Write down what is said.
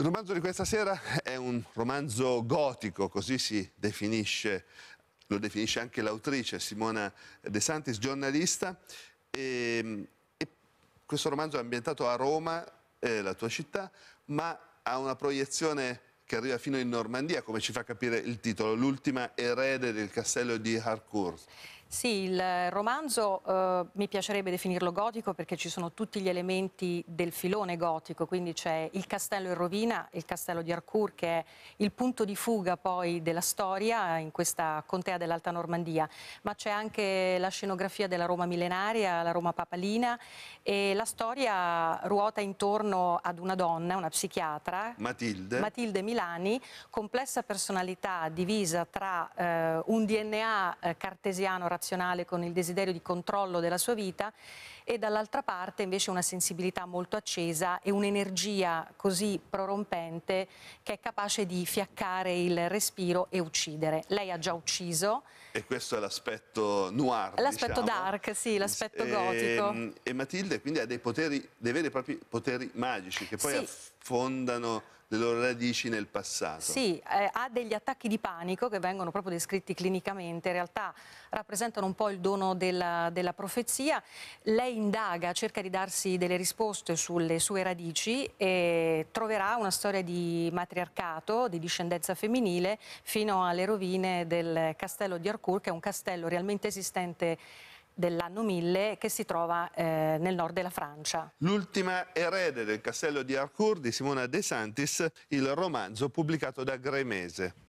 Il romanzo di questa sera è un romanzo gotico, così si definisce, lo definisce anche l'autrice Simona De Santis, giornalista. E, ehm, e questo romanzo è ambientato a Roma, eh, la tua città, ma ha una proiezione che arriva fino in Normandia, come ci fa capire il titolo, l'ultima erede del castello di Harcourt. Sì, il eh, romanzo eh, mi piacerebbe definirlo gotico perché ci sono tutti gli elementi del filone gotico, quindi c'è il castello in rovina, il castello di Arcourt che è il punto di fuga poi della storia in questa contea dell'Alta Normandia, ma c'è anche la scenografia della Roma millenaria, la Roma papalina e la storia ruota intorno ad una donna, una psichiatra, Matilde, Matilde Milani, complessa personalità divisa tra eh, un DNA eh, cartesiano generazionale con il desiderio di controllo della sua vita e dall'altra parte invece una sensibilità molto accesa e un'energia così prorompente che è capace di fiaccare il respiro e uccidere. Lei ha già ucciso. E questo è l'aspetto noir. L'aspetto diciamo. dark, sì, l'aspetto gotico. Mm, e Matilde quindi ha dei poteri, dei veri e propri poteri magici che poi sì. affondano le loro radici nel passato. Sì, eh, ha degli attacchi di panico che vengono proprio descritti clinicamente, in realtà rappresentano un po' il dono della, della profezia. Lei indaga, cerca di darsi delle risposte sulle sue radici e troverà una storia di matriarcato, di discendenza femminile, fino alle rovine del castello di Arcourt, che è un castello realmente esistente dell'anno 1000 che si trova eh, nel nord della Francia. L'ultima erede del castello di Harcourt di Simona De Santis, il romanzo pubblicato da Gremese.